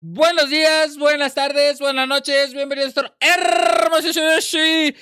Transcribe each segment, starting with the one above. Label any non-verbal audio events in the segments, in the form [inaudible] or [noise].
Buenos días, buenas tardes, buenas noches, bienvenidos a nuestro hermoso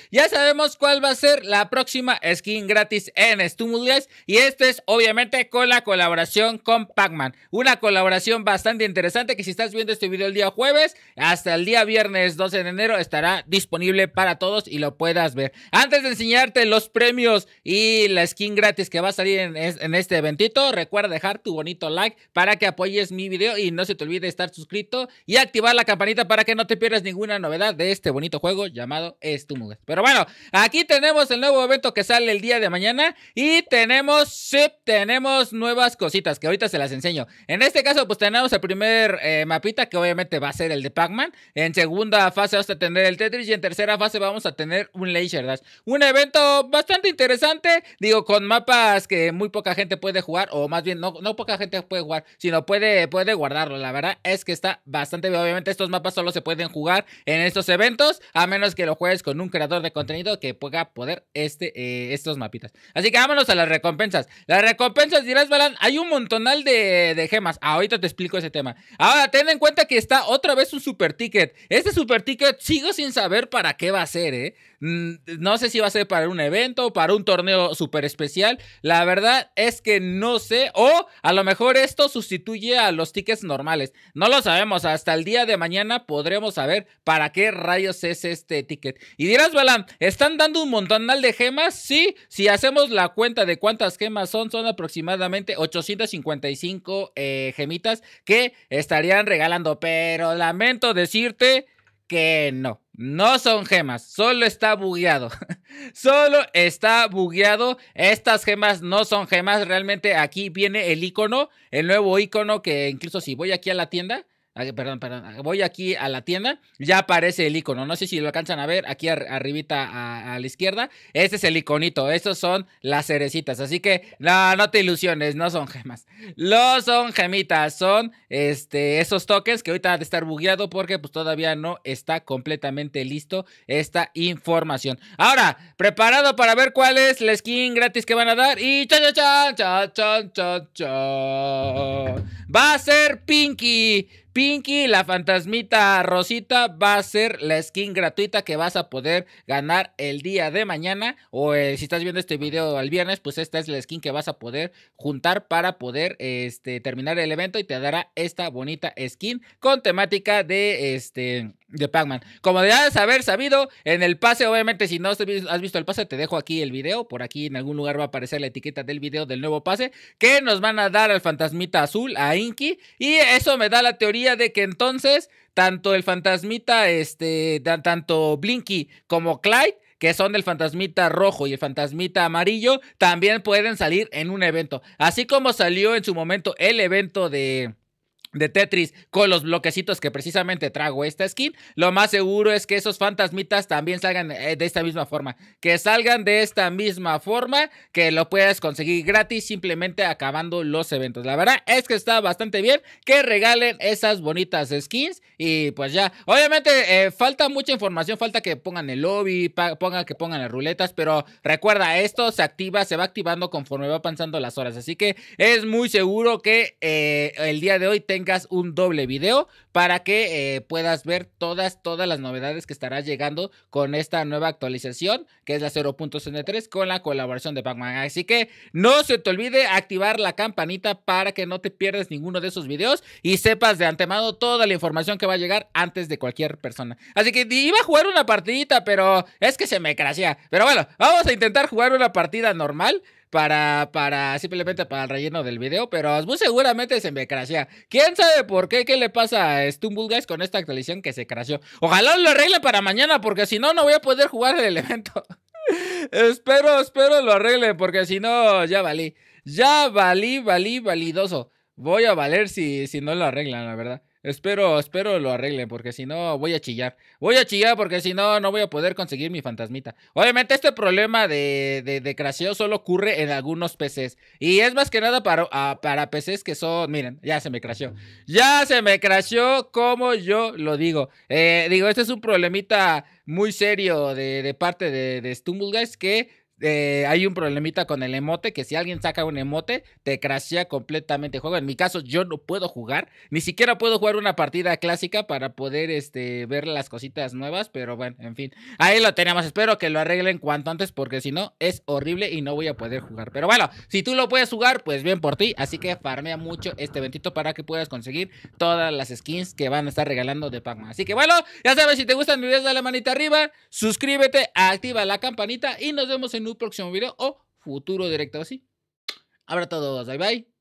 Ya sabemos cuál va a ser la próxima skin gratis en Stumulus y este es obviamente con la colaboración con Pac-Man. Una colaboración bastante interesante que si estás viendo este video el día jueves hasta el día viernes 12 de enero estará disponible para todos y lo puedas ver. Antes de enseñarte los premios y la skin gratis que va a salir en, en este eventito, recuerda dejar tu bonito like para que apoyes mi video y no se te olvide estar suscrito y activar la campanita para que no te pierdas ninguna novedad de este bonito juego llamado Stumugast. Pero bueno, aquí tenemos el nuevo evento que sale el día de mañana y tenemos, tenemos nuevas cositas que ahorita se las enseño. En este caso, pues tenemos el primer eh, mapita que obviamente va a ser el de Pac-Man. En segunda fase vamos a tener el Tetris y en tercera fase vamos a tener un Laser Dash. Un evento bastante interesante, digo, con mapas que muy poca gente puede jugar o más bien no, no poca gente puede jugar, sino puede, puede guardarlo. La verdad es que está bastante bien. Obviamente estos mapas solo se pueden jugar en estos eventos, a menos que lo juegues con un creador de contenido que pueda poder este, eh, estos mapitas. Así que vámonos a las recompensas. Las recompensas, dirás, Balan, hay un montonal de, de gemas. Ahorita te explico ese tema. Ahora, ten en cuenta que está otra vez un super ticket. Este super ticket sigo sin saber para qué va a ser, ¿eh? Mm, no sé si va a ser para un evento, O para un torneo súper especial. La verdad es que no sé. O a lo mejor esto sustituye a los tickets normales. No lo sabemos. Hasta el día de mañana podremos saber para qué rayos es este ticket. Y dirás, Balan ¿están dando un montonal de gemas? Sí. Si hacemos la cuenta de cuántas gemas son, son aproximadamente 855 eh, gemitas que estarían regalando. Pero lamento decirte que no. No son gemas, solo está bugueado. [laughs] solo está bugueado. Estas gemas no son gemas. Realmente aquí viene el icono, el nuevo icono que incluso si voy aquí a la tienda, Ah, perdón, perdón, ah, voy aquí a la tienda, ya aparece el icono. No sé si lo alcanzan a ver, aquí arribita a, la izquierda. Este es el iconito, estos son las cerecitas. Así que no, no te ilusiones, no son gemas. No son gemitas, son este, esos toques que ahorita ha de estar bugueado porque pues todavía no está completamente listo esta información. Ahora, preparado para ver cuál es la skin gratis que van a dar y chan, chan, chan, chan, chan, chan va a ser Pinky. Pinky, la fantasmita rosita, va a ser la skin gratuita que vas a poder ganar el día de mañana. O eh, si estás viendo este video al viernes, pues esta es la skin que vas a poder juntar para poder este, terminar el evento y te dará esta bonita skin con temática de este de Pac-Man. Como debes haber sabido, en el pase, obviamente, si no has visto el pase, te dejo aquí el video. Por aquí en algún lugar va a aparecer la etiqueta del video del nuevo pase que nos van a dar al fantasmita azul, a Inky. Y eso me da la teoría de que entonces, tanto el fantasmita, este, tanto Blinky como Clyde que son el fantasmita rojo y el fantasmita amarillo, también pueden salir en un evento. Así como salió en su momento el evento de de Tetris con los bloquecitos que precisamente trago esta skin, lo más seguro es que esos fantasmitas también salgan eh, de esta misma forma. Que salgan de esta misma forma, que lo puedas conseguir gratis simplemente acabando los eventos. La verdad es que está bastante bien que regalen esas bonitas skins y pues ya. Obviamente eh, falta mucha información, falta que pongan el lobby, pongan que pongan las ruletas, pero recuerda, esto se activa, se va activando conforme va pasando las horas. Así que es muy seguro que eh, el día de hoy tenga un doble video para que eh, puedas ver todas, todas las novedades que estará llegando con esta nueva actualización, que es la 0.73, con la colaboración de Pac-Man. Así que no se te olvide activar la campanita para que no te pierdas ninguno de esos videos y sepas de antemano toda la información que va a llegar antes de cualquier persona. Así que iba a jugar una partidita, pero es que se me crashea. Pero bueno, vamos a intentar jugar una partida normal para, para, simplemente para el relleno del video, pero muy seguramente se me crashea. ¿Quién sabe por qué? ¿Qué le pasa a Stumble Guys con esta actualización que se crasheó? Ojalá lo arregle para mañana, porque si no, no voy a poder jugar el evento. [laughs] espero, espero lo arregle, porque si no, ya valí. Ya valí, valí, validoso. Voy a valer si, si no lo arreglan, la verdad. Espero, espero lo arreglen porque si no voy a chillar. Voy a chillar porque si no, no voy a poder conseguir mi fantasmita. Obviamente este problema de, de, crasheo solo ocurre en algunos PCs. Y es más que nada para, ah, para PCs que son... Miren, ya se me crasheó. Ya se me crasheó como yo lo digo. Eh, digo, este es un problemita muy serio de, parte de, de Stumble Guys que eh, hay un problemita con el emote, que si alguien saca un emote, te crashea completamente el juego. En mi caso, yo no puedo jugar, ni siquiera puedo jugar una partida clásica para poder este, ver las cositas nuevas, pero bueno, en fin. Ahí lo tenemos, espero que lo arreglen cuanto antes, porque si no, es horrible y no voy a poder jugar. Pero bueno, si tú lo puedes jugar, pues bien por ti, así que farmea mucho este eventito para que puedas conseguir todas las skins que van a estar regalando de Pac-Man. Así que bueno, ya sabes, si te gustan mis videos, dale manita arriba, suscríbete, activa la campanita y nos vemos en un próximo video o futuro directo. Así. Abra todos. Bye bye.